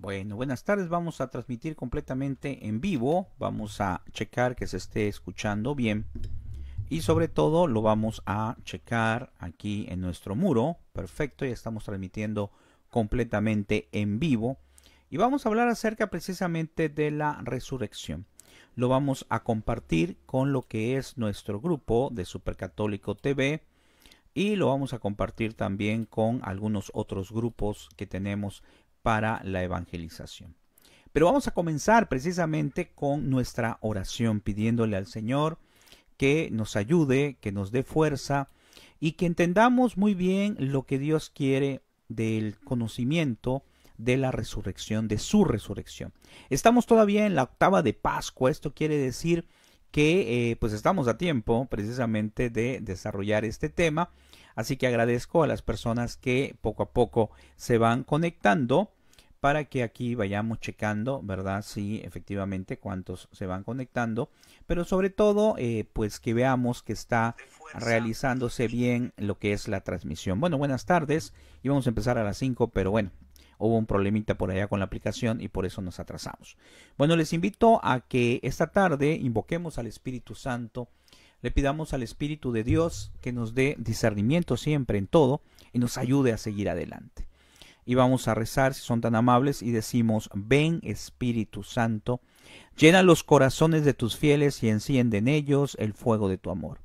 Bueno, buenas tardes. Vamos a transmitir completamente en vivo. Vamos a checar que se esté escuchando bien. Y sobre todo lo vamos a checar aquí en nuestro muro. Perfecto, ya estamos transmitiendo completamente en vivo. Y vamos a hablar acerca precisamente de la resurrección. Lo vamos a compartir con lo que es nuestro grupo de Supercatólico TV y lo vamos a compartir también con algunos otros grupos que tenemos para la evangelización. Pero vamos a comenzar precisamente con nuestra oración, pidiéndole al Señor que nos ayude, que nos dé fuerza y que entendamos muy bien lo que Dios quiere del conocimiento de la resurrección, de su resurrección. Estamos todavía en la octava de Pascua, esto quiere decir que eh, pues estamos a tiempo precisamente de desarrollar este tema, así que agradezco a las personas que poco a poco se van conectando para que aquí vayamos checando, ¿verdad? sí, efectivamente cuántos se van conectando, pero sobre todo, eh, pues que veamos que está realizándose bien lo que es la transmisión. Bueno, buenas tardes, íbamos a empezar a las 5, pero bueno, hubo un problemita por allá con la aplicación y por eso nos atrasamos. Bueno, les invito a que esta tarde invoquemos al Espíritu Santo, le pidamos al Espíritu de Dios que nos dé discernimiento siempre en todo y nos ayude a seguir adelante y vamos a rezar si son tan amables y decimos, ven Espíritu Santo, llena los corazones de tus fieles y enciende en ellos el fuego de tu amor.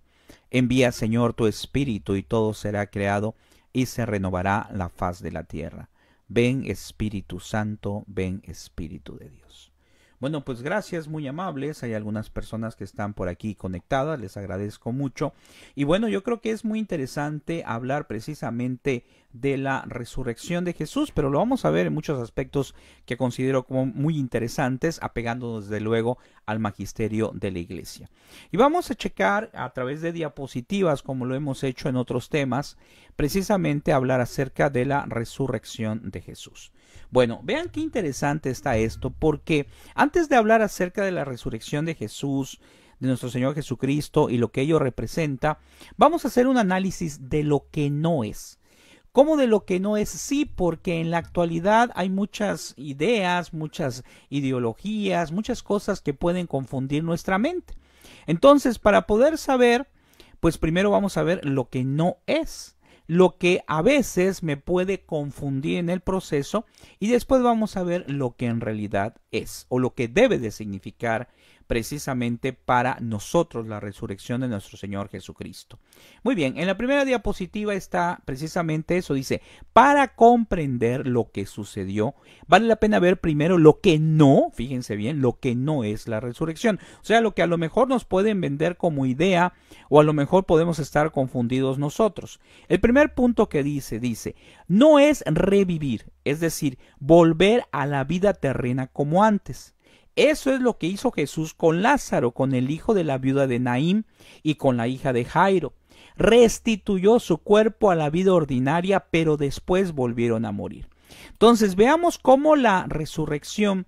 Envía Señor tu Espíritu y todo será creado y se renovará la faz de la tierra. Ven Espíritu Santo, ven Espíritu de Dios. Bueno, pues gracias, muy amables. Hay algunas personas que están por aquí conectadas, les agradezco mucho. Y bueno, yo creo que es muy interesante hablar precisamente de la resurrección de Jesús, pero lo vamos a ver en muchos aspectos que considero como muy interesantes, apegándonos desde luego al magisterio de la iglesia. Y vamos a checar a través de diapositivas, como lo hemos hecho en otros temas, precisamente hablar acerca de la resurrección de Jesús. Bueno, vean qué interesante está esto, porque antes de hablar acerca de la resurrección de Jesús, de nuestro Señor Jesucristo y lo que ello representa, vamos a hacer un análisis de lo que no es. ¿Cómo de lo que no es? Sí, porque en la actualidad hay muchas ideas, muchas ideologías, muchas cosas que pueden confundir nuestra mente. Entonces, para poder saber, pues primero vamos a ver lo que no es lo que a veces me puede confundir en el proceso y después vamos a ver lo que en realidad es o lo que debe de significar precisamente para nosotros la resurrección de nuestro Señor Jesucristo. Muy bien, en la primera diapositiva está precisamente eso, dice, para comprender lo que sucedió, vale la pena ver primero lo que no, fíjense bien, lo que no es la resurrección. O sea, lo que a lo mejor nos pueden vender como idea o a lo mejor podemos estar confundidos nosotros. El primer punto que dice, dice, no es revivir, es decir, volver a la vida terrena como antes. Eso es lo que hizo Jesús con Lázaro, con el hijo de la viuda de Naim y con la hija de Jairo. Restituyó su cuerpo a la vida ordinaria, pero después volvieron a morir. Entonces veamos cómo la resurrección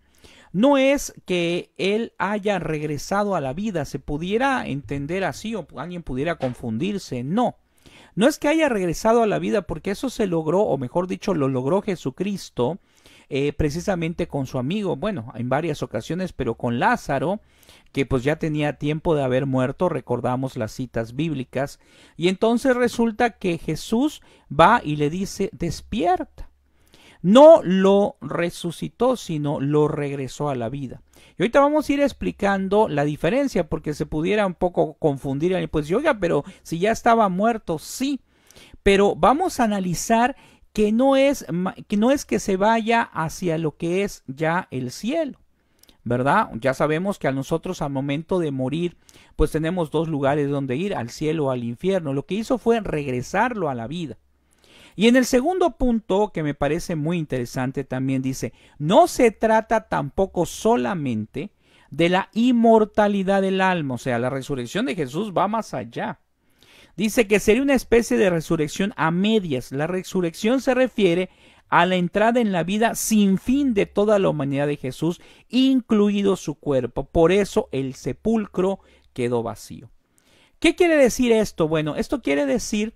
no es que él haya regresado a la vida, se pudiera entender así o alguien pudiera confundirse, no. No es que haya regresado a la vida porque eso se logró, o mejor dicho, lo logró Jesucristo eh, precisamente con su amigo, bueno, en varias ocasiones, pero con Lázaro, que pues ya tenía tiempo de haber muerto, recordamos las citas bíblicas, y entonces resulta que Jesús va y le dice, despierta. No lo resucitó, sino lo regresó a la vida. Y ahorita vamos a ir explicando la diferencia, porque se pudiera un poco confundir, pues, oiga, pero si ya estaba muerto, sí. Pero vamos a analizar que no es que, no es que se vaya hacia lo que es ya el cielo. ¿verdad? Ya sabemos que a nosotros al momento de morir, pues tenemos dos lugares donde ir, al cielo o al infierno. Lo que hizo fue regresarlo a la vida. Y en el segundo punto, que me parece muy interesante también, dice, no se trata tampoco solamente de la inmortalidad del alma, o sea, la resurrección de Jesús va más allá. Dice que sería una especie de resurrección a medias. La resurrección se refiere a la entrada en la vida sin fin de toda la humanidad de Jesús, incluido su cuerpo. Por eso el sepulcro quedó vacío. ¿Qué quiere decir esto? Bueno, esto quiere decir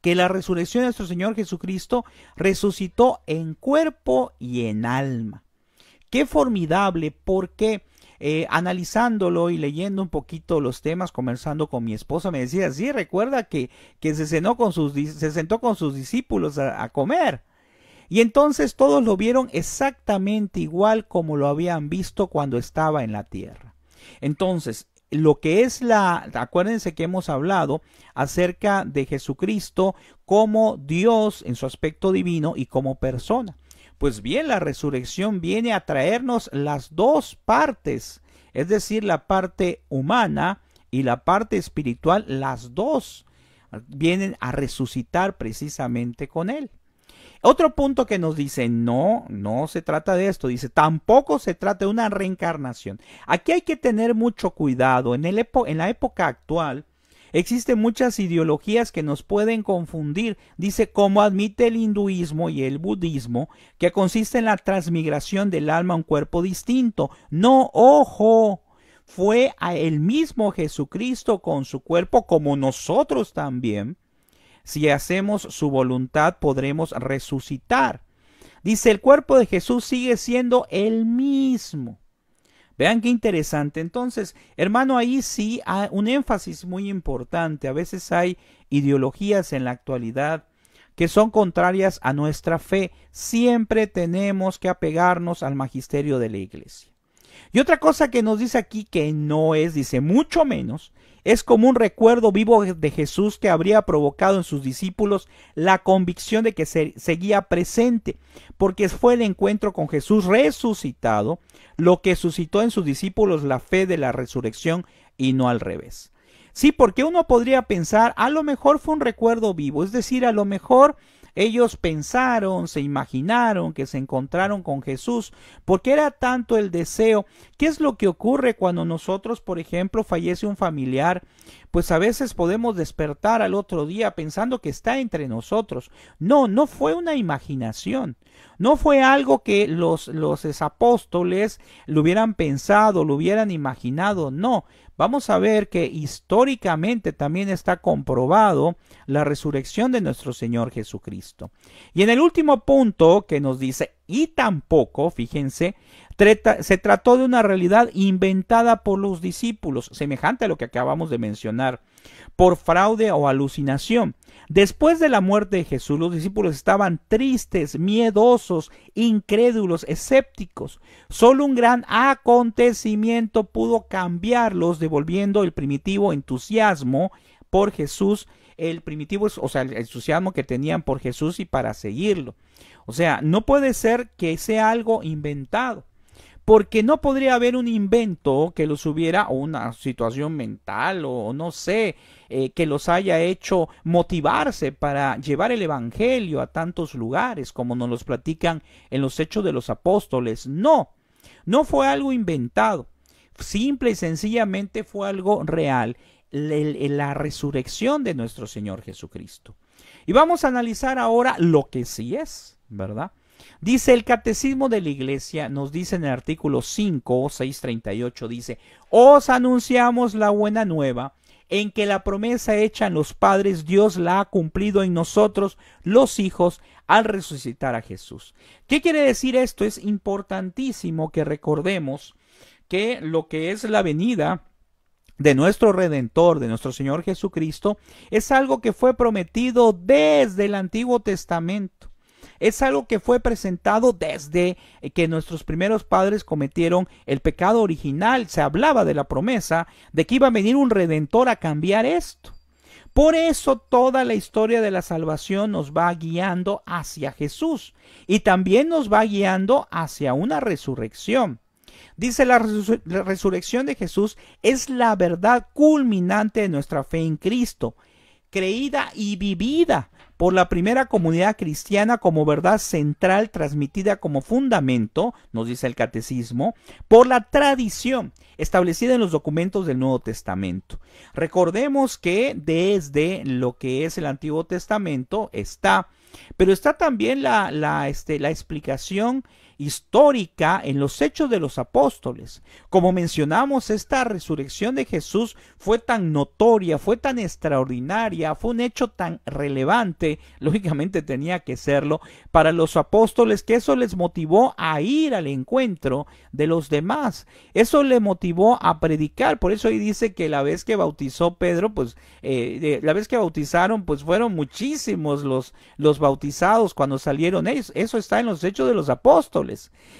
que la resurrección de nuestro Señor Jesucristo resucitó en cuerpo y en alma. Qué formidable, porque eh, analizándolo y leyendo un poquito los temas, conversando con mi esposa, me decía, sí, recuerda que, que se, con sus, se sentó con sus discípulos a comer. Y entonces todos lo vieron exactamente igual como lo habían visto cuando estaba en la tierra. Entonces, lo que es la, acuérdense que hemos hablado acerca de Jesucristo como Dios en su aspecto divino y como persona. Pues bien, la resurrección viene a traernos las dos partes, es decir, la parte humana y la parte espiritual, las dos vienen a resucitar precisamente con él. Otro punto que nos dice, no, no se trata de esto, dice, tampoco se trata de una reencarnación. Aquí hay que tener mucho cuidado. En, el en la época actual, Existen muchas ideologías que nos pueden confundir, dice cómo admite el hinduismo y el budismo, que consiste en la transmigración del alma a un cuerpo distinto. No, ojo, fue a el mismo Jesucristo con su cuerpo como nosotros también. Si hacemos su voluntad podremos resucitar. Dice el cuerpo de Jesús sigue siendo el mismo. Vean qué interesante. Entonces, hermano, ahí sí hay un énfasis muy importante. A veces hay ideologías en la actualidad que son contrarias a nuestra fe. Siempre tenemos que apegarnos al magisterio de la iglesia. Y otra cosa que nos dice aquí que no es, dice, mucho menos es como un recuerdo vivo de Jesús que habría provocado en sus discípulos la convicción de que se seguía presente, porque fue el encuentro con Jesús resucitado lo que suscitó en sus discípulos la fe de la resurrección y no al revés. Sí, porque uno podría pensar, a lo mejor fue un recuerdo vivo, es decir, a lo mejor ellos pensaron, se imaginaron que se encontraron con Jesús, porque era tanto el deseo. ¿Qué es lo que ocurre cuando nosotros, por ejemplo, fallece un familiar? Pues a veces podemos despertar al otro día pensando que está entre nosotros. No, no fue una imaginación. No fue algo que los, los apóstoles lo hubieran pensado, lo hubieran imaginado. No, vamos a ver que históricamente también está comprobado la resurrección de nuestro Señor Jesucristo. Y en el último punto que nos dice, y tampoco, fíjense, se trató de una realidad inventada por los discípulos, semejante a lo que acabamos de mencionar, por fraude o alucinación, Después de la muerte de Jesús, los discípulos estaban tristes, miedosos, incrédulos, escépticos. Solo un gran acontecimiento pudo cambiarlos, devolviendo el primitivo entusiasmo por Jesús, el primitivo, o sea, el entusiasmo que tenían por Jesús y para seguirlo. O sea, no puede ser que sea algo inventado porque no podría haber un invento que los hubiera, o una situación mental, o no sé, eh, que los haya hecho motivarse para llevar el Evangelio a tantos lugares, como nos los platican en los Hechos de los Apóstoles. No, no fue algo inventado, simple y sencillamente fue algo real, la resurrección de nuestro Señor Jesucristo. Y vamos a analizar ahora lo que sí es, ¿verdad? Dice el Catecismo de la Iglesia, nos dice en el artículo 5, 638, dice, os anunciamos la buena nueva en que la promesa hecha en los padres Dios la ha cumplido en nosotros, los hijos, al resucitar a Jesús. ¿Qué quiere decir esto? Es importantísimo que recordemos que lo que es la venida de nuestro Redentor, de nuestro Señor Jesucristo, es algo que fue prometido desde el Antiguo Testamento. Es algo que fue presentado desde eh, que nuestros primeros padres cometieron el pecado original. Se hablaba de la promesa de que iba a venir un redentor a cambiar esto. Por eso toda la historia de la salvación nos va guiando hacia Jesús y también nos va guiando hacia una resurrección. Dice la, resurrección de Jesús es la verdad culminante de nuestra fe en Cristo creída y vivida por la primera comunidad cristiana como verdad central transmitida como fundamento, nos dice el catecismo, por la tradición establecida en los documentos del Nuevo Testamento. Recordemos que desde lo que es el Antiguo Testamento está, pero está también la, este, la explicación histórica en los hechos de los apóstoles. Como mencionamos, esta resurrección de Jesús fue tan notoria, fue tan extraordinaria, fue un hecho tan relevante, lógicamente tenía que serlo, para los apóstoles que eso les motivó a ir al encuentro de los demás. Eso le motivó a predicar. Por eso ahí dice que la vez que bautizó Pedro, pues eh, eh, la vez que bautizaron, pues fueron muchísimos los, los bautizados cuando salieron ellos. Eso está en los hechos de los apóstoles.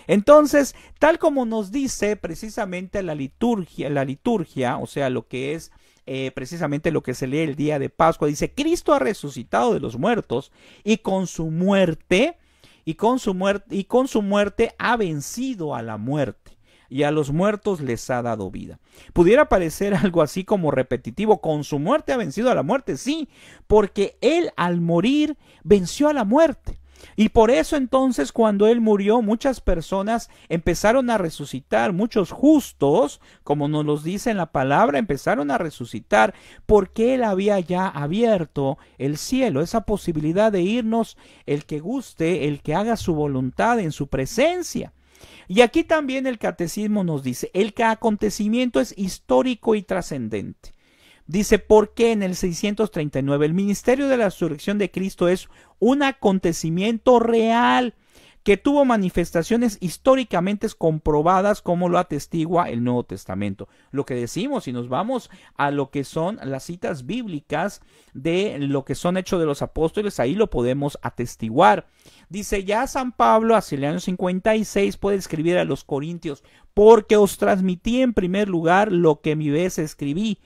Entonces, tal como nos dice precisamente la liturgia, la liturgia, o sea, lo que es eh, precisamente lo que se lee el día de Pascua, dice, Cristo ha resucitado de los muertos y con su muerte, y con su muerte, y con su muerte ha vencido a la muerte y a los muertos les ha dado vida. Pudiera parecer algo así como repetitivo, con su muerte ha vencido a la muerte, sí, porque él al morir venció a la muerte. Y por eso entonces cuando él murió muchas personas empezaron a resucitar, muchos justos, como nos los dice en la palabra, empezaron a resucitar porque él había ya abierto el cielo, esa posibilidad de irnos el que guste, el que haga su voluntad en su presencia. Y aquí también el catecismo nos dice, el acontecimiento es histórico y trascendente. Dice, porque en el 639 el ministerio de la resurrección de Cristo es un acontecimiento real que tuvo manifestaciones históricamente comprobadas como lo atestigua el Nuevo Testamento. Lo que decimos, si nos vamos a lo que son las citas bíblicas de lo que son hechos de los apóstoles, ahí lo podemos atestiguar. Dice ya San Pablo, hacia el año 56, puede escribir a los corintios, porque os transmití en primer lugar lo que mi vez escribí,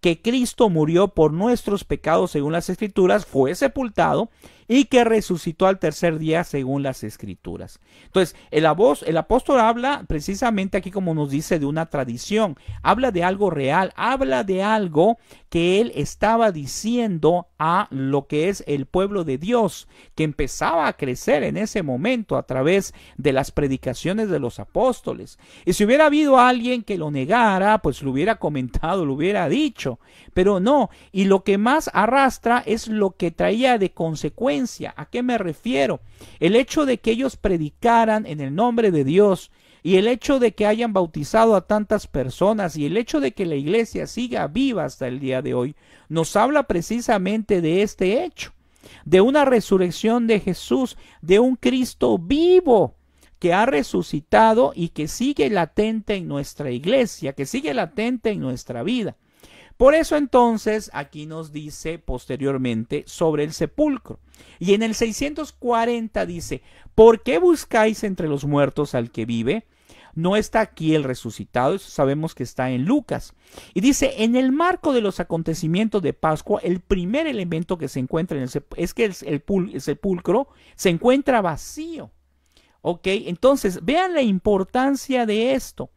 que Cristo murió por nuestros pecados según las escrituras, fue sepultado y que resucitó al tercer día según las escrituras. Entonces, el, el apóstol habla precisamente aquí como nos dice de una tradición, habla de algo real, habla de algo que él estaba diciendo a lo que es el pueblo de Dios, que empezaba a crecer en ese momento a través de las predicaciones de los apóstoles. Y si hubiera habido alguien que lo negara, pues lo hubiera comentado, lo hubiera dicho, pero no, y lo que más arrastra es lo que traía de consecuencia ¿A qué me refiero? El hecho de que ellos predicaran en el nombre de Dios y el hecho de que hayan bautizado a tantas personas y el hecho de que la iglesia siga viva hasta el día de hoy nos habla precisamente de este hecho, de una resurrección de Jesús, de un Cristo vivo que ha resucitado y que sigue latente en nuestra iglesia, que sigue latente en nuestra vida. Por eso entonces aquí nos dice posteriormente sobre el sepulcro. Y en el 640 dice, ¿por qué buscáis entre los muertos al que vive? No está aquí el resucitado, eso sabemos que está en Lucas. Y dice, en el marco de los acontecimientos de Pascua, el primer elemento que se encuentra en el es que el, el sepulcro se encuentra vacío. ¿Ok? Entonces, vean la importancia de esto.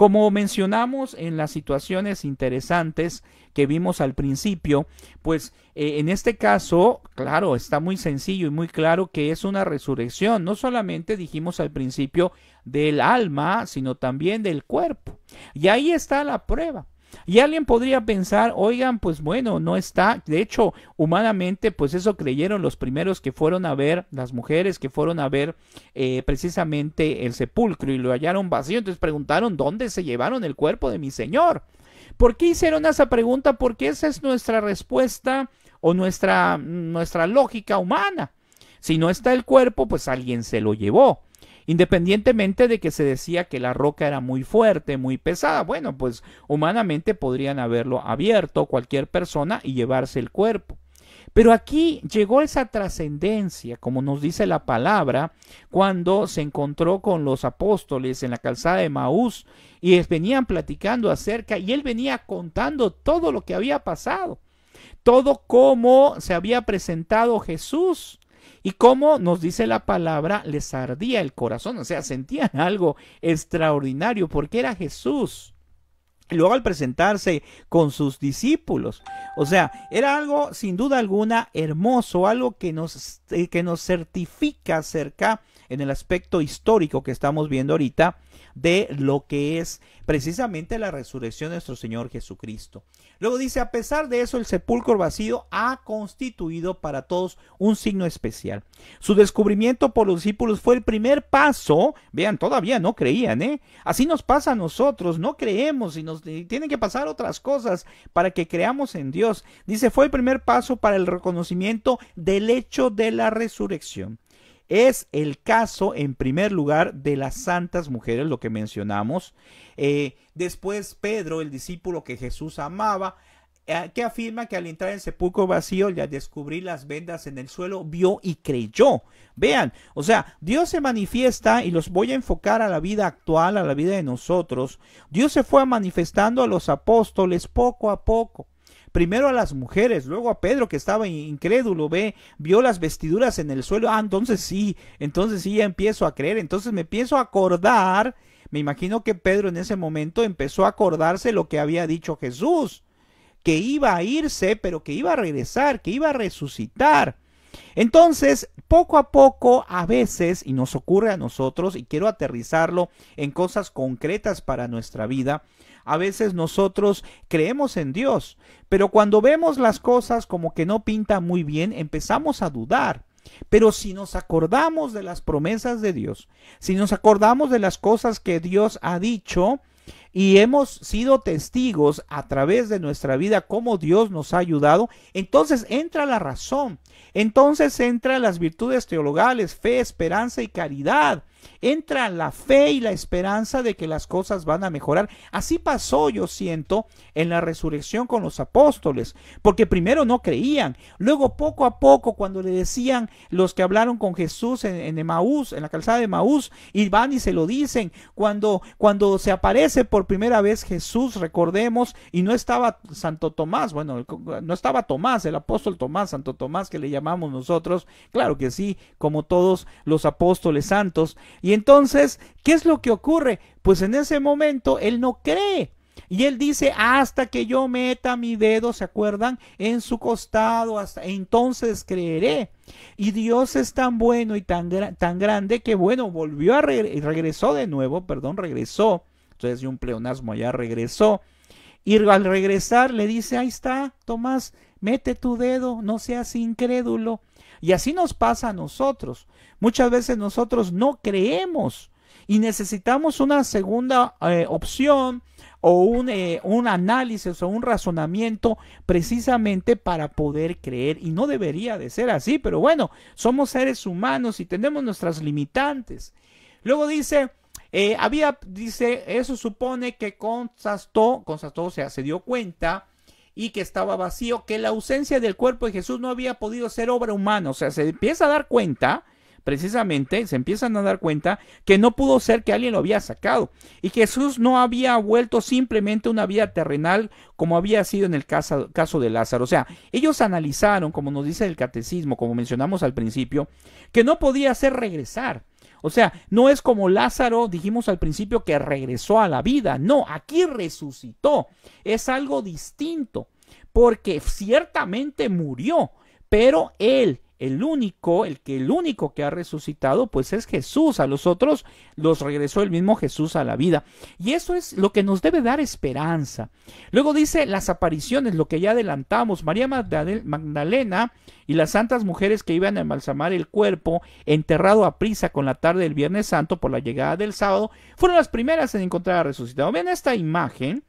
Como mencionamos en las situaciones interesantes que vimos al principio, pues eh, en este caso, claro, está muy sencillo y muy claro que es una resurrección. No solamente dijimos al principio del alma, sino también del cuerpo. Y ahí está la prueba. Y alguien podría pensar, oigan, pues bueno, no está, de hecho, humanamente, pues eso creyeron los primeros que fueron a ver, las mujeres que fueron a ver eh, precisamente el sepulcro y lo hallaron vacío, entonces preguntaron, ¿dónde se llevaron el cuerpo de mi Señor? ¿Por qué hicieron esa pregunta? Porque esa es nuestra respuesta o nuestra, nuestra lógica humana. Si no está el cuerpo, pues alguien se lo llevó. Independientemente de que se decía que la roca era muy fuerte, muy pesada, bueno, pues humanamente podrían haberlo abierto cualquier persona y llevarse el cuerpo. Pero aquí llegó esa trascendencia, como nos dice la palabra, cuando se encontró con los apóstoles en la calzada de Maús y venían platicando acerca y él venía contando todo lo que había pasado, todo cómo se había presentado Jesús y como nos dice la palabra, les ardía el corazón, o sea, sentían algo extraordinario porque era Jesús. Luego al presentarse con sus discípulos. O sea, era algo sin duda alguna hermoso, algo que nos, eh, que nos certifica acerca en el aspecto histórico que estamos viendo ahorita de lo que es precisamente la resurrección de nuestro Señor Jesucristo. Luego dice, a pesar de eso, el sepulcro vacío ha constituido para todos un signo especial. Su descubrimiento por los discípulos fue el primer paso. Vean, todavía no creían, ¿eh? Así nos pasa a nosotros, no creemos y nos tienen que pasar otras cosas para que creamos en Dios. Dice, fue el primer paso para el reconocimiento del hecho de la resurrección. Es el caso, en primer lugar, de las santas mujeres, lo que mencionamos. Eh, después, Pedro, el discípulo que Jesús amaba, eh, que afirma que al entrar en el sepulcro vacío y al descubrir las vendas en el suelo, vio y creyó. Vean, o sea, Dios se manifiesta y los voy a enfocar a la vida actual, a la vida de nosotros. Dios se fue manifestando a los apóstoles poco a poco primero a las mujeres, luego a Pedro que estaba incrédulo, ve, vio las vestiduras en el suelo, ah, entonces sí, entonces sí ya empiezo a creer, entonces me pienso acordar, me imagino que Pedro en ese momento empezó a acordarse lo que había dicho Jesús, que iba a irse, pero que iba a regresar, que iba a resucitar. Entonces, poco a poco, a veces, y nos ocurre a nosotros, y quiero aterrizarlo en cosas concretas para nuestra vida, a veces nosotros creemos en Dios, pero cuando vemos las cosas como que no pinta muy bien, empezamos a dudar. Pero si nos acordamos de las promesas de Dios, si nos acordamos de las cosas que Dios ha dicho y hemos sido testigos a través de nuestra vida cómo Dios nos ha ayudado, entonces entra la razón, entonces entran las virtudes teologales, fe, esperanza y caridad entra la fe y la esperanza de que las cosas van a mejorar. Así pasó, yo siento, en la resurrección con los apóstoles, porque primero no creían, luego poco a poco cuando le decían los que hablaron con Jesús en, Emaús, en la calzada de Emaús, y van y se lo dicen, cuando, cuando se aparece por primera vez Jesús, recordemos, y no estaba Santo Tomás, bueno, no estaba Tomás, el apóstol Tomás, Santo Tomás que le llamamos nosotros, claro que sí, como todos los apóstoles santos, y entonces, ¿qué es lo que ocurre? Pues en ese momento él no cree. Y él dice, hasta que yo meta mi dedo, ¿se acuerdan? En su costado, hasta entonces creeré. Y Dios es tan bueno y tan, tan grande que, bueno, volvió a regresó de nuevo, perdón, regresó. Entonces, un pleonasmo ya regresó. Y al regresar le dice, ahí está, Tomás, mete tu dedo, no seas incrédulo, y así nos pasa a nosotros. Muchas veces nosotros no creemos y necesitamos una segunda eh, opción o eh, un, análisis o un razonamiento precisamente para poder creer. Y no debería de ser así, pero bueno, somos seres humanos y tenemos nuestras limitantes. Luego dice, eh, había, dice, eso supone que constató, constató, o sea, se dio cuenta y que estaba vacío, que la ausencia del cuerpo de Jesús no había podido ser obra humana. O sea, se empieza a dar cuenta, precisamente, se empiezan a dar cuenta que no pudo ser que alguien lo había sacado y Jesús no había vuelto simplemente una vida terrenal como había sido en el caso, caso de Lázaro. O sea, ellos analizaron, como nos dice el catecismo, como mencionamos al principio, que no podía ser regresar o sea, no es como Lázaro, dijimos al principio, que regresó a la vida. No, aquí resucitó. Es algo distinto, porque ciertamente murió, pero él el único, el que el único que ha resucitado, pues es Jesús. A los otros los regresó el mismo Jesús a la vida. Y eso es lo que nos debe dar esperanza. Luego dice las apariciones, lo que ya adelantamos, María Magdalena y las santas mujeres que iban a embalsamar el cuerpo enterrado a prisa con la tarde del Viernes Santo por la llegada del sábado, fueron las primeras en encontrar a resucitado. Vean esta imagen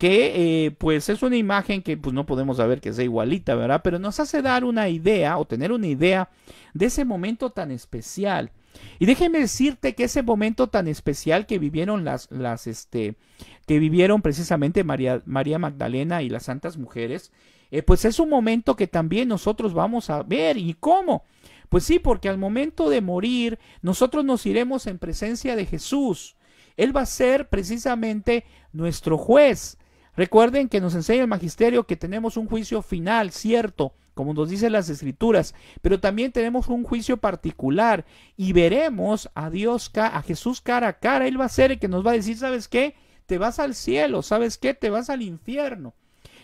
que eh, pues es una imagen que pues no podemos saber que sea igualita, ¿verdad? Pero nos hace dar una idea o tener una idea de ese momento tan especial. Y déjeme decirte que ese momento tan especial que vivieron las, las este, que vivieron precisamente María, María Magdalena y las santas mujeres, eh, pues es un momento que también nosotros vamos a ver. ¿Y cómo? Pues sí, porque al momento de morir, nosotros nos iremos en presencia de Jesús. Él va a ser precisamente nuestro juez. Recuerden que nos enseña el magisterio que tenemos un juicio final, cierto, como nos dicen las escrituras, pero también tenemos un juicio particular y veremos a Dios, a Jesús cara a cara. Él va a ser el que nos va a decir, ¿sabes qué? Te vas al cielo, ¿sabes qué? Te vas al infierno.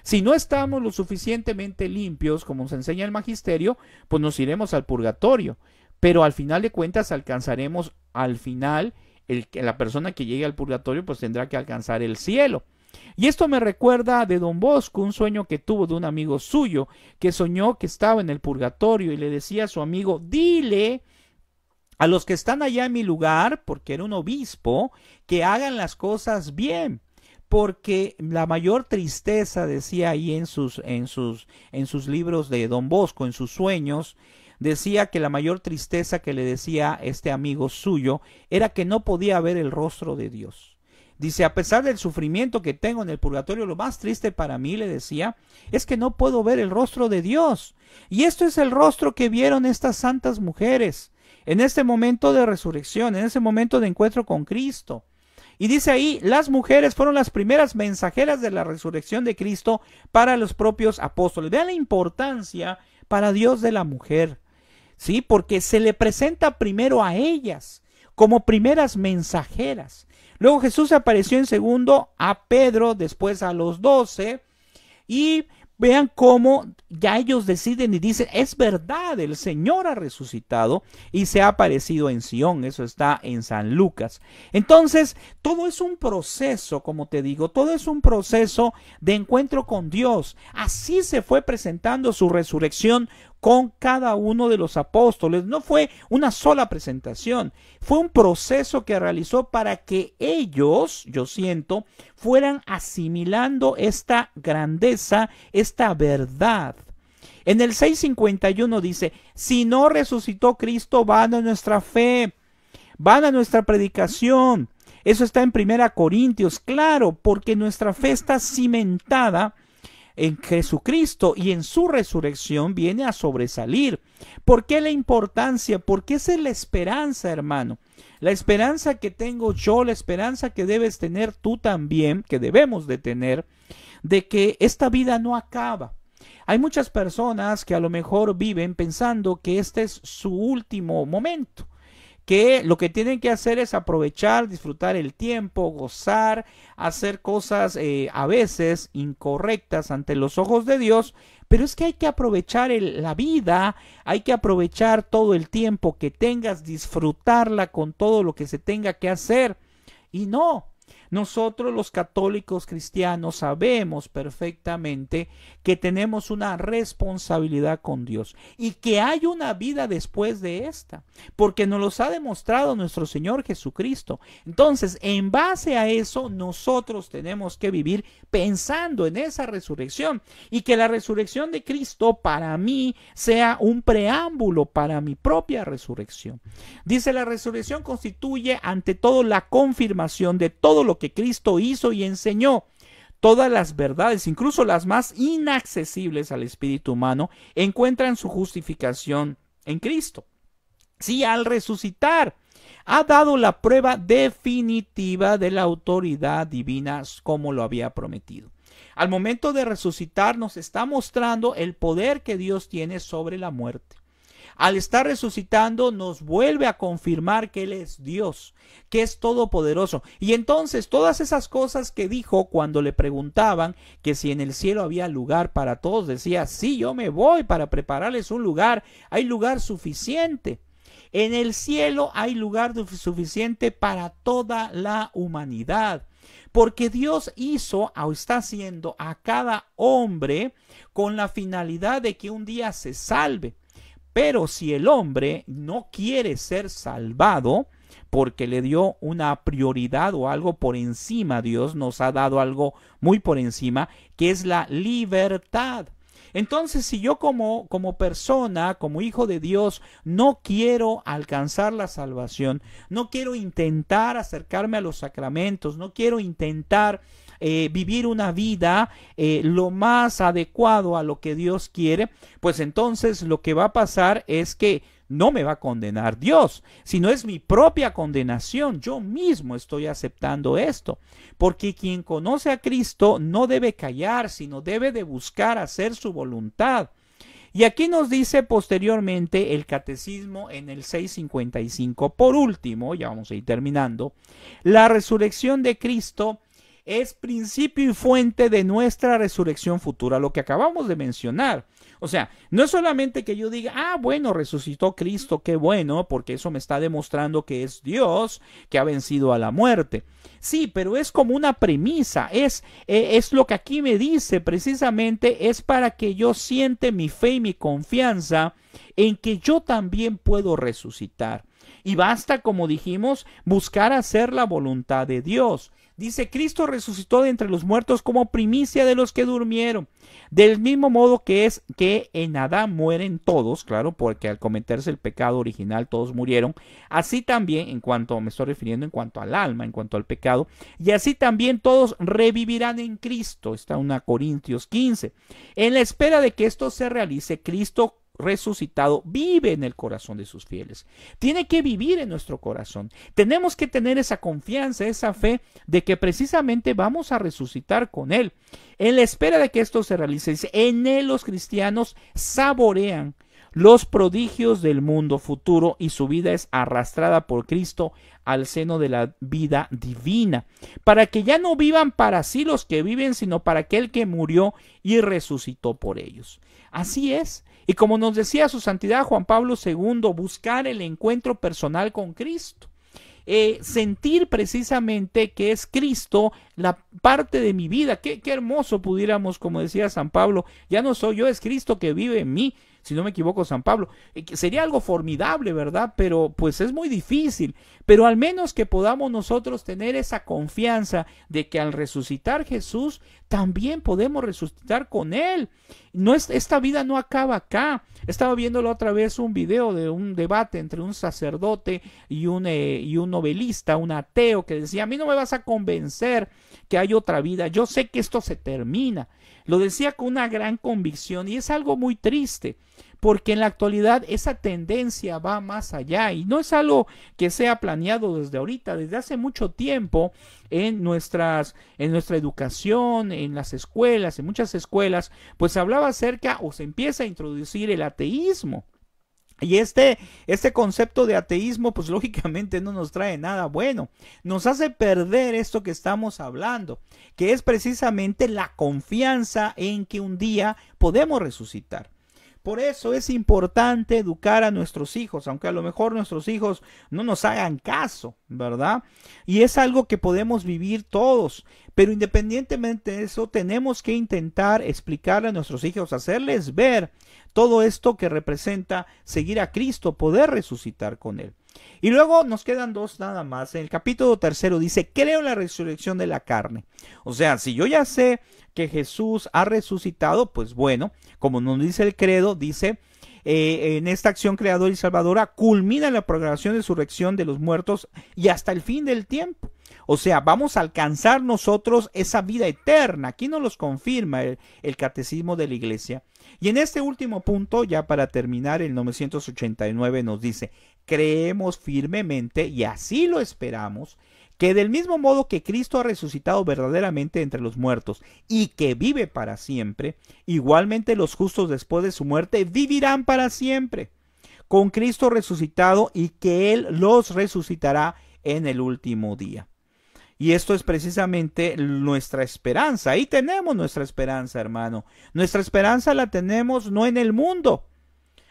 Si no estamos lo suficientemente limpios, como nos enseña el magisterio, pues nos iremos al purgatorio. Pero al final de cuentas alcanzaremos al final, el, la persona que llegue al purgatorio pues tendrá que alcanzar el cielo. Y esto me recuerda de don Bosco un sueño que tuvo de un amigo suyo, que soñó que estaba en el purgatorio y le decía a su amigo, dile a los que están allá en mi lugar, porque era un obispo, que hagan las cosas bien porque la mayor tristeza, decía ahí en sus, en sus, en sus libros de Don Bosco, en sus sueños, decía que la mayor tristeza que le decía este amigo suyo era que no podía ver el rostro de Dios. Dice, a pesar del sufrimiento que tengo en el purgatorio, lo más triste para mí, le decía, es que no puedo ver el rostro de Dios. Y esto es el rostro que vieron estas santas mujeres en este momento de resurrección, en ese momento de encuentro con Cristo. Y dice ahí, las mujeres fueron las primeras mensajeras de la resurrección de Cristo para los propios apóstoles. Vean la importancia para Dios de la mujer, ¿sí? Porque se le presenta primero a ellas como primeras mensajeras. Luego Jesús apareció en segundo a Pedro, después a los doce. Y vean cómo ya ellos deciden y dicen, es verdad, el Señor ha resucitado y se ha aparecido en Sión, eso está en San Lucas. Entonces, todo es un proceso, como te digo, todo es un proceso de encuentro con Dios. Así se fue presentando su resurrección con cada uno de los apóstoles. No fue una sola presentación, fue un proceso que realizó para que ellos, yo siento, fueran asimilando esta grandeza, esta verdad. En el 651 dice, si no resucitó Cristo, van a nuestra fe, van a nuestra predicación. Eso está en Primera Corintios, claro, porque nuestra fe está cimentada en Jesucristo y en su resurrección viene a sobresalir. ¿Por qué la importancia? Porque esa es la esperanza, hermano. La esperanza que tengo yo, la esperanza que debes tener tú también, que debemos de tener, de que esta vida no acaba. Hay muchas personas que a lo mejor viven pensando que este es su último momento que lo que tienen que hacer es aprovechar, disfrutar el tiempo, gozar, hacer cosas eh, a veces incorrectas ante los ojos de Dios, pero es que hay que aprovechar la vida, hay que aprovechar todo el tiempo que tengas, disfrutarla con todo lo que se tenga que hacer. Y no, nosotros los católicos cristianos sabemos perfectamente que tenemos una responsabilidad con Dios y que hay una vida después de esta, porque nos los ha demostrado nuestro Señor Jesucristo. Entonces, en base a eso, nosotros tenemos que vivir pensando en esa resurrección y que la resurrección de Cristo para mí sea un preámbulo para mi propia resurrección. Dice, la resurrección constituye ante todo la confirmación de todo lo que Cristo hizo y enseñó. Todas las verdades, incluso las más inaccesibles al espíritu humano, encuentran su justificación en Cristo. Si al resucitar ha dado la prueba definitiva de la autoridad divina como lo había prometido. Al momento de resucitar nos está mostrando el poder que Dios tiene sobre la muerte al estar resucitando nos vuelve a confirmar que Él es Dios, que es todopoderoso. Y entonces todas esas cosas que dijo cuando le preguntaban que si en el cielo había lugar para todos, decía, sí, yo me voy para prepararles un lugar, hay lugar suficiente. En el cielo hay lugar suficiente para toda la humanidad. Porque Dios hizo o está haciendo a cada hombre con la finalidad de que un día se salve. Pero si el hombre no quiere ser salvado, porque le dio una prioridad o algo por encima, Dios nos ha dado algo muy por encima, que es la libertad. Entonces, si yo como, como persona, como hijo de Dios, no quiero alcanzar la salvación, no quiero intentar acercarme a los sacramentos, no quiero intentar eh, vivir una vida eh, lo más adecuado a lo que Dios quiere, pues entonces lo que va a pasar es que no me va a condenar Dios, sino es mi propia condenación. Yo mismo estoy aceptando esto, porque quien conoce a Cristo no debe callar, sino debe de buscar hacer su voluntad. Y aquí nos dice posteriormente el catecismo en el 655, por último, ya vamos a ir terminando, la resurrección de Cristo es principio y fuente de nuestra resurrección futura, lo que acabamos de mencionar. O sea, no es solamente que yo diga, ah, bueno, resucitó Cristo, qué bueno, porque eso me está demostrando que es Dios que ha vencido a la muerte. Sí, pero es como una premisa, es, eh, es lo que aquí me dice, precisamente es para que yo siente mi fe y mi confianza en que yo también puedo resucitar. Y basta, como dijimos, buscar hacer la voluntad de Dios. Dice, Cristo resucitó de entre los muertos como primicia de los que durmieron. Del mismo modo que es que en Adán mueren todos, claro, porque al cometerse el pecado original todos murieron. Así también, en cuanto, me estoy refiriendo en cuanto al alma, en cuanto al pecado, y así también todos revivirán en Cristo. Está una Corintios 15. En la espera de que esto se realice, Cristo resucitado vive en el corazón de sus fieles. Tiene que vivir en nuestro corazón. Tenemos que tener esa confianza, esa fe de que precisamente vamos a resucitar con Él. En la espera de que esto se realice, en Él los cristianos saborean los prodigios del mundo futuro y su vida es arrastrada por Cristo al seno de la vida divina, para que ya no vivan para sí los que viven, sino para aquel que murió y resucitó por ellos. Así es, y como nos decía su santidad Juan Pablo II, buscar el encuentro personal con Cristo. Eh, sentir precisamente que es Cristo la parte de mi vida. qué hermoso pudiéramos, como decía San Pablo, ya no soy yo, es Cristo que vive en mí si no me equivoco, San Pablo. Eh, sería algo formidable, ¿verdad? Pero pues es muy difícil. Pero al menos que podamos nosotros tener esa confianza de que al resucitar Jesús, también podemos resucitar con Él. No es, esta vida no acaba acá. Estaba viendo la otra vez un video de un debate entre un sacerdote y un, eh, y un novelista, un ateo, que decía, a mí no me vas a convencer que hay otra vida. Yo sé que esto se termina. Lo decía con una gran convicción y es algo muy triste, porque en la actualidad esa tendencia va más allá y no es algo que sea planeado desde ahorita, desde hace mucho tiempo en nuestras en nuestra educación, en las escuelas, en muchas escuelas, pues se hablaba acerca o se empieza a introducir el ateísmo. Y este, este concepto de ateísmo, pues lógicamente no nos trae nada bueno. Nos hace perder esto que estamos hablando, que es precisamente la confianza en que un día podemos resucitar. Por eso es importante educar a nuestros hijos, aunque a lo mejor nuestros hijos no nos hagan caso, ¿verdad? Y es algo que podemos vivir todos, pero independientemente de eso, tenemos que intentar explicarle a nuestros hijos, hacerles ver todo esto que representa seguir a Cristo, poder resucitar con Él. Y luego nos quedan dos nada más. En el capítulo tercero dice, creo en la resurrección de la carne. O sea, si yo ya sé que Jesús ha resucitado, pues bueno, como nos dice el credo, dice, eh, en esta acción creadora y salvadora culmina la programación de resurrección de los muertos y hasta el fin del tiempo. O sea, vamos a alcanzar nosotros esa vida eterna. Aquí nos los confirma el catecismo de la iglesia. Y en este último punto, ya para terminar, el 989 nos dice, creemos firmemente, y así lo esperamos, que del mismo modo que Cristo ha resucitado verdaderamente entre los muertos y que vive para siempre, igualmente los justos después de su muerte vivirán para siempre, con Cristo resucitado y que Él los resucitará en el último día. Y esto es precisamente nuestra esperanza. Ahí tenemos nuestra esperanza, hermano. Nuestra esperanza la tenemos no en el mundo.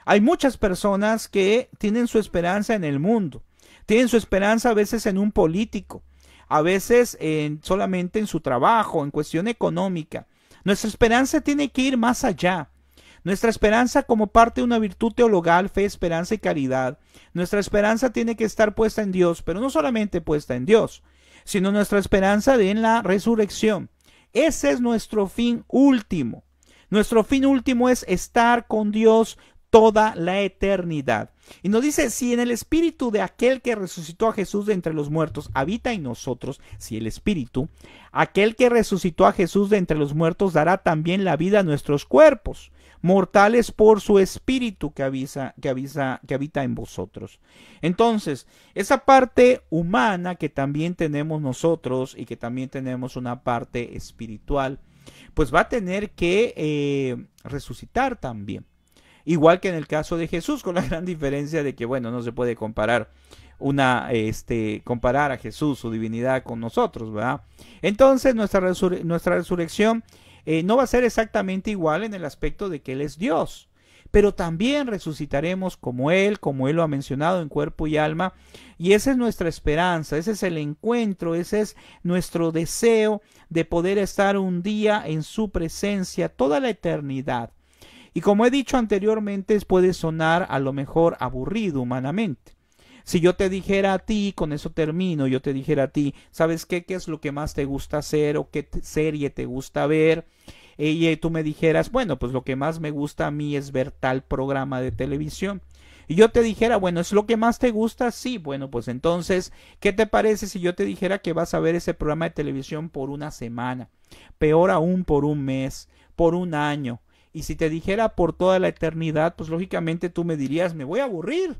Hay muchas personas que tienen su esperanza en el mundo. Tienen su esperanza a veces en un político, a veces en, solamente en su trabajo, en cuestión económica. Nuestra esperanza tiene que ir más allá. Nuestra esperanza como parte de una virtud teologal, fe, esperanza y caridad. Nuestra esperanza tiene que estar puesta en Dios, pero no solamente puesta en Dios, sino nuestra esperanza de en la resurrección. Ese es nuestro fin último. Nuestro fin último es estar con Dios toda la eternidad. Y nos dice, si en el espíritu de aquel que resucitó a Jesús de entre los muertos habita en nosotros, si el espíritu, aquel que resucitó a Jesús de entre los muertos dará también la vida a nuestros cuerpos mortales por su espíritu que, avisa, que, avisa, que habita en vosotros. Entonces, esa parte humana que también tenemos nosotros y que también tenemos una parte espiritual, pues va a tener que eh, resucitar también. Igual que en el caso de Jesús, con la gran diferencia de que, bueno, no se puede comparar una, este, comparar a Jesús, su divinidad con nosotros, ¿verdad? Entonces, nuestra, nuestra resurrección eh, no va a ser exactamente igual en el aspecto de que Él es Dios, pero también resucitaremos como Él, como Él lo ha mencionado en cuerpo y alma, y esa es nuestra esperanza, ese es el encuentro, ese es nuestro deseo de poder estar un día en su presencia toda la eternidad. Y como he dicho anteriormente, puede sonar a lo mejor aburrido humanamente. Si yo te dijera a ti, con eso termino, yo te dijera a ti, ¿sabes qué? ¿Qué es lo que más te gusta hacer o qué serie te gusta ver? Y eh, tú me dijeras, bueno, pues lo que más me gusta a mí es ver tal programa de televisión y yo te dijera, bueno, ¿es lo que más te gusta? Sí, bueno, pues entonces, ¿qué te parece si yo te dijera que vas a ver ese programa de televisión por una semana? Peor aún, por un mes, por un año. Y si te dijera por toda la eternidad, pues lógicamente tú me dirías, me voy a aburrir.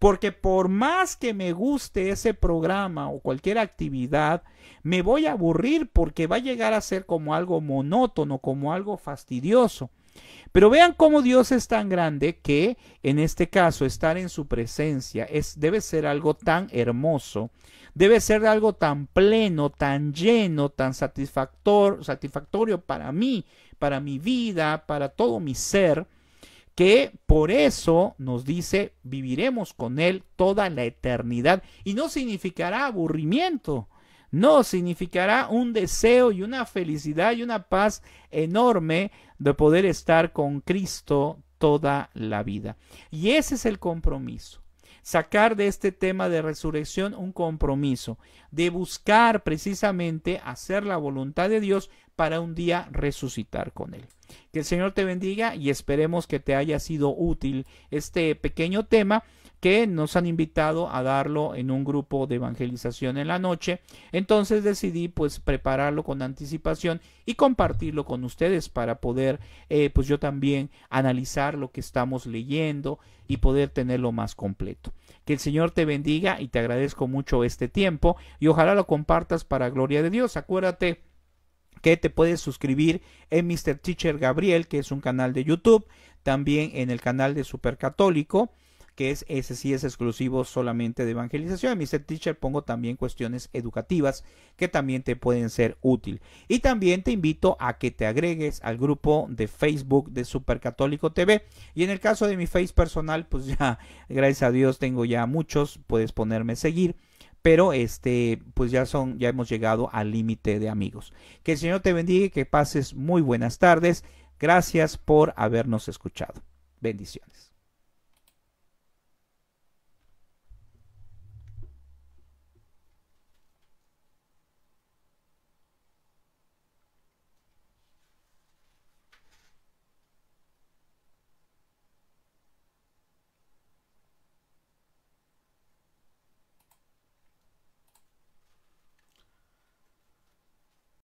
Porque por más que me guste ese programa o cualquier actividad, me voy a aburrir porque va a llegar a ser como algo monótono, como algo fastidioso. Pero vean cómo Dios es tan grande que en este caso estar en su presencia es, debe ser algo tan hermoso, debe ser algo tan pleno, tan lleno, tan satisfactor, satisfactorio para mí, para mi vida, para todo mi ser que por eso nos dice, viviremos con Él toda la eternidad. Y no significará aburrimiento, no significará un deseo y una felicidad y una paz enorme de poder estar con Cristo toda la vida. Y ese es el compromiso sacar de este tema de resurrección un compromiso, de buscar precisamente hacer la voluntad de Dios para un día resucitar con Él. Que el Señor te bendiga y esperemos que te haya sido útil este pequeño tema que nos han invitado a darlo en un grupo de evangelización en la noche. Entonces decidí pues prepararlo con anticipación y compartirlo con ustedes para poder eh, pues yo también analizar lo que estamos leyendo y poder tenerlo más completo. Que el Señor te bendiga y te agradezco mucho este tiempo y ojalá lo compartas para gloria de Dios. Acuérdate que te puedes suscribir en Mr. Teacher Gabriel, que es un canal de YouTube, también en el canal de Supercatólico, que es ese sí es exclusivo solamente de evangelización. En Mr. Teacher pongo también cuestiones educativas que también te pueden ser útil. Y también te invito a que te agregues al grupo de Facebook de Supercatólico TV. Y en el caso de mi Face personal, pues ya, gracias a Dios, tengo ya muchos, puedes ponerme a seguir pero este, pues ya son, ya hemos llegado al límite de amigos. Que el Señor te bendiga y que pases muy buenas tardes. Gracias por habernos escuchado. Bendiciones.